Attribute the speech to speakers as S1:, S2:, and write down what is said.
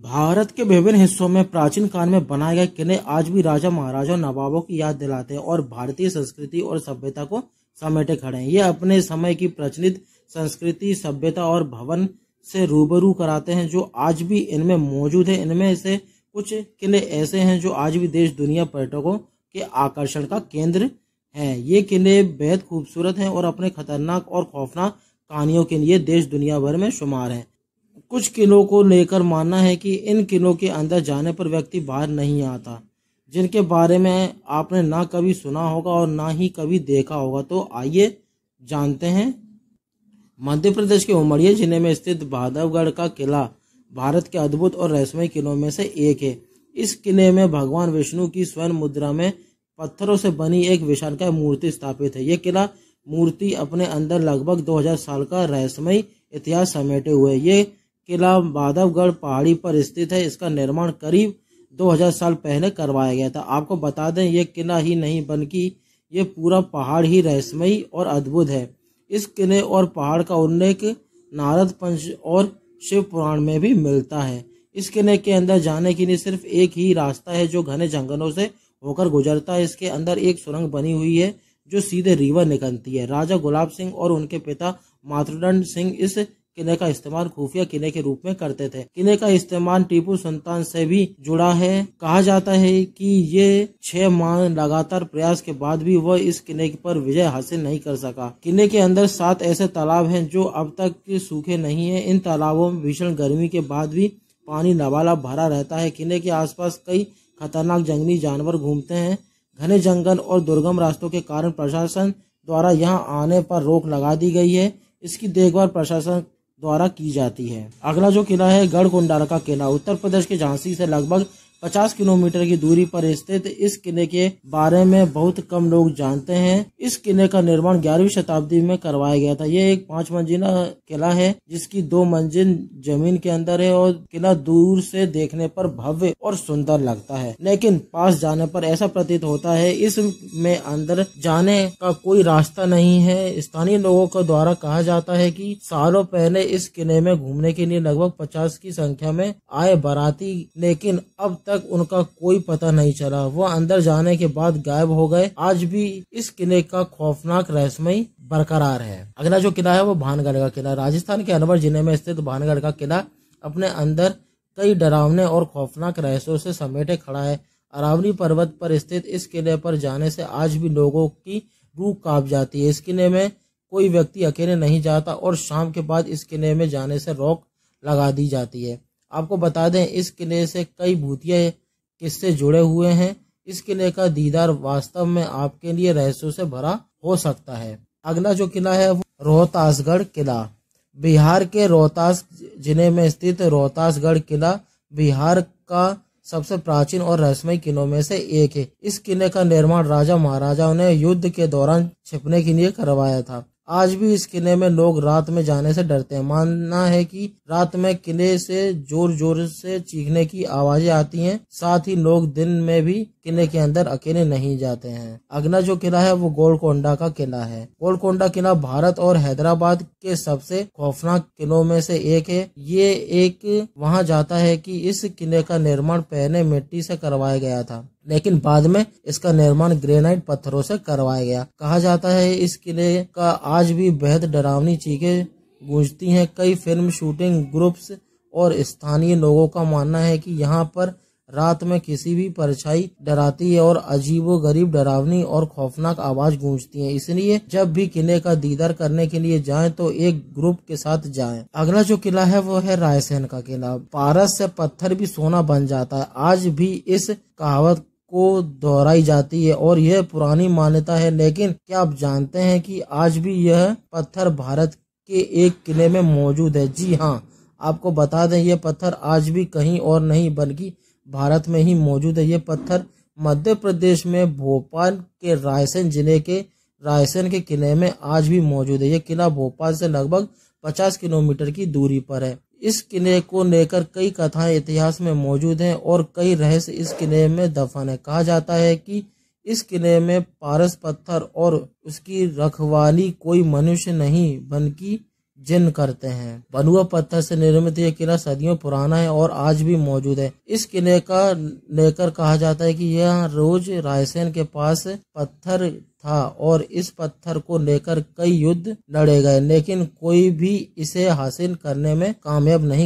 S1: भारत के विभिन्न हिस्सों में प्राचीन काल में बनाए गए किले आज भी राजा महाराजा नवाबों की याद दिलाते हैं और भारतीय संस्कृति और सभ्यता को समेटे खड़े हैं ये अपने समय की प्रचलित संस्कृति सभ्यता और भवन से रूबरू कराते हैं जो आज भी इनमें मौजूद है इनमें से कुछ किले ऐसे हैं जो आज भी देश दुनिया पर्यटकों के आकर्षण का केंद्र है ये किले बेहद खूबसूरत हैं और अपने खतरनाक और खौफनाक कहानियों के लिए देश दुनिया भर में शुमार हैं कुछ किलों को लेकर मानना है कि इन किलों के अंदर जाने पर व्यक्ति बाहर नहीं आता जिनके बारे में आपने ना कभी सुना होगा और ना ही कभी देखा होगा तो आइए जानते हैं मध्य प्रदेश के उमरिया जिले में स्थित भादवगढ़ का किला भारत के अद्भुत और रहस्यमय किलों में से एक है इस किले में भगवान विष्णु की स्वर्ण मुद्रा में पत्थरों से बनी एक का मूर्ति स्थापित है यह किला मूर्ति अपने अंदर लगभग 2000 साल का रहस्यमय इतिहास समेटे हुए ये किला माधवगढ़ पहाड़ी पर स्थित है इसका निर्माण करीब 2000 साल पहले करवाया गया था आपको बता दें ये किला ही नहीं बल्कि ये पूरा पहाड़ ही रहस्यमयी और अद्भुत है इस किले और पहाड़ का उल्लेख नारद पंच और शिव पुराण में भी मिलता है इस किले के अंदर जाने के लिए सिर्फ एक ही रास्ता है जो घने जंगलों से होकर गुजरता है इसके अंदर एक सुरंग बनी हुई है जो सीधे रिवर निकलती है राजा गुलाब सिंह और उनके पिता मातृदंड सिंह इस किले का इस्तेमाल खुफिया किले के रूप में करते थे किले का इस्तेमाल टीपू सुल्तान से भी जुड़ा है कहा जाता है कि ये छह माह लगातार प्रयास के बाद भी वह इस किले पर विजय हासिल नहीं कर सका किले के अंदर सात ऐसे तालाब हैं जो अब तक सूखे नहीं है इन तालाबों में भीषण गर्मी के बाद भी पानी लबालब भरा रहता है किले के आस कई खतरनाक जंगली जानवर घूमते हैं घने जंगल और दुर्गम रास्तों के कारण प्रशासन द्वारा यहाँ आने पर रोक लगा दी गई है इसकी देखभाल प्रशासन द्वारा की जाती है अगला जो किला है गढ़कुंडारा का किला उत्तर प्रदेश के झांसी से लगभग 50 किलोमीटर की दूरी पर स्थित इस किले के बारे में बहुत कम लोग जानते हैं इस किले का निर्माण ग्यारहवीं शताब्दी में करवाया गया था यह एक पांच मंजिला किला है जिसकी दो मंजिल जमीन के अंदर है और किला दूर से देखने पर भव्य और सुंदर लगता है लेकिन पास जाने पर ऐसा प्रतीत होता है इसमें अंदर जाने का कोई रास्ता नहीं है स्थानीय लोगों के द्वारा कहा जाता है की सालों पहले इस किले में घूमने के लिए लगभग पचास की संख्या में आए बाराती लेकिन अब तक तक उनका कोई पता नहीं चला वह अंदर जाने के बाद गायब हो गए आज भी इस किले का खौफनाक रहस्यमय बरकरार है अगला जो किला है वो भानगढ़ का किला राजस्थान के अलवर जिले में स्थित भानगढ़ का किला अपने अंदर कई डरावने और खौफनाक रहस्यों से समेटे खड़ा है अरावली पर्वत पर स्थित इस किले पर जाने से आज भी लोगों की रूह कांप जाती है इस किले में कोई व्यक्ति अकेले नहीं जाता और शाम के बाद इस किले में जाने से रोक लगा दी जाती है आपको बता दें इस किले से कई भूतिया किस्से जुड़े हुए हैं इस किले का दीदार वास्तव में आपके लिए रहस्यों से भरा हो सकता है अगला जो किला है वो रोहतासगढ़ किला बिहार के रोहतास जिले में स्थित रोहतासगढ़ किला बिहार का सबसे प्राचीन और रहस्यमय किलों में से एक है इस किले का निर्माण राजा महाराजाओं ने युद्ध के दौरान छिपने के लिए करवाया था आज भी इस किले में लोग रात में जाने से डरते हैं मानना है कि रात में किले से जोर जोर से चीखने की आवाजें आती हैं साथ ही लोग दिन में भी किले के अंदर अकेले नहीं जाते हैं अगला जो किला है वो गोलकोंडा का किला है गोलकोंडा किला भारत और हैदराबाद के सबसे खौफनाक किलों में से एक है ये एक वहाँ जाता है कि इस किले का निर्माण पहले मिट्टी से करवाया गया था लेकिन बाद में इसका निर्माण ग्रेनाइट पत्थरों से करवाया गया कहा जाता है इस किले का आज भी बेहद डरावनी चीखे गूंजती हैं कई फिल्म शूटिंग ग्रुप्स और स्थानीय लोगों का मानना है कि यहाँ पर रात में किसी भी परछाई डराती है और अजीबो गरीब डरावनी और खौफनाक आवाज गूंजती है इसलिए जब भी किले का दीदार करने के लिए जाएं तो एक ग्रुप के साथ जाएं। अगला जो किला है वो है रायसेन का किला पारस से पत्थर भी सोना बन जाता है आज भी इस कहावत को दोहराई जाती है और यह पुरानी मान्यता है लेकिन क्या आप जानते हैं कि आज भी यह पत्थर भारत के एक किले में मौजूद है जी हाँ आपको बता दें यह पत्थर आज भी कहीं और नहीं बल्कि भारत में ही मौजूद है यह पत्थर मध्य प्रदेश में भोपाल के रायसेन जिले के रायसेन के किले में आज भी मौजूद है यह किला भोपाल से लगभग 50 किलोमीटर की दूरी पर है इस किले को लेकर कई कथाएं इतिहास में मौजूद हैं और कई रहस्य इस किले में दफन है कहा जाता है कि इस किले में पारस पत्थर और उसकी रखवाली कोई मनुष्य नहीं बल्कि जिन करते हैं बनुआ पत्थर से निर्मित यह किला सदियों पुराना है और आज भी मौजूद है इस किले का लेकर कहा जाता है कि यह रोज रायसेन के पास पत्थर था और इस पत्थर को लेकर कई युद्ध लड़े गए लेकिन कोई भी इसे हासिल करने में कामयाब नहीं